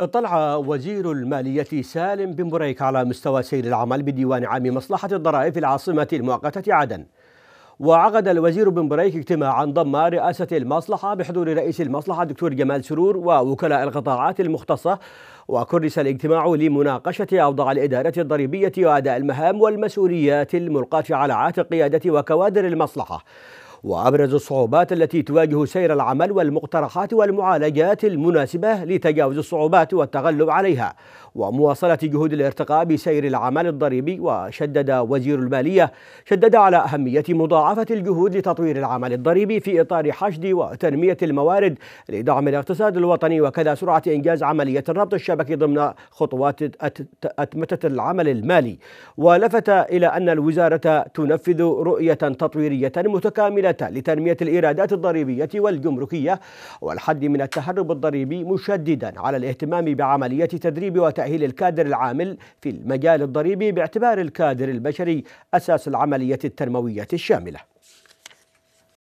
اطلع وزير المالية سالم بن بريك على مستوى سير العمل بديوان عام مصلحة الضرائب في العاصمة المؤقتة عدن وعقد الوزير بن بريك اجتماعا ضم رئاسة المصلحة بحضور رئيس المصلحة دكتور جمال سرور ووكلاء القطاعات المختصة وكرس الاجتماع لمناقشة أوضاع الإدارة الضريبية وأداء المهام والمسؤوليات الملقاة على عاتق قيادة وكوادر المصلحة وأبرز الصعوبات التي تواجه سير العمل والمقترحات والمعالجات المناسبة لتجاوز الصعوبات والتغلب عليها ومواصلة جهود الارتقاء بسير العمل الضريبي وشدد وزير المالية شدد على أهمية مضاعفة الجهود لتطوير العمل الضريبي في إطار حشد وتنمية الموارد لدعم الاقتصاد الوطني وكذا سرعة إنجاز عملية الربط الشبكي ضمن خطوات أتمتة العمل المالي ولفت إلى أن الوزارة تنفذ رؤية تطويرية متكاملة لتنمية الإيرادات الضريبية والجمركية والحد من التهرب الضريبي مشددا على الاهتمام بعملية تدريب وتأهيل الكادر العامل في المجال الضريبي باعتبار الكادر البشري أساس العملية التنموية الشاملة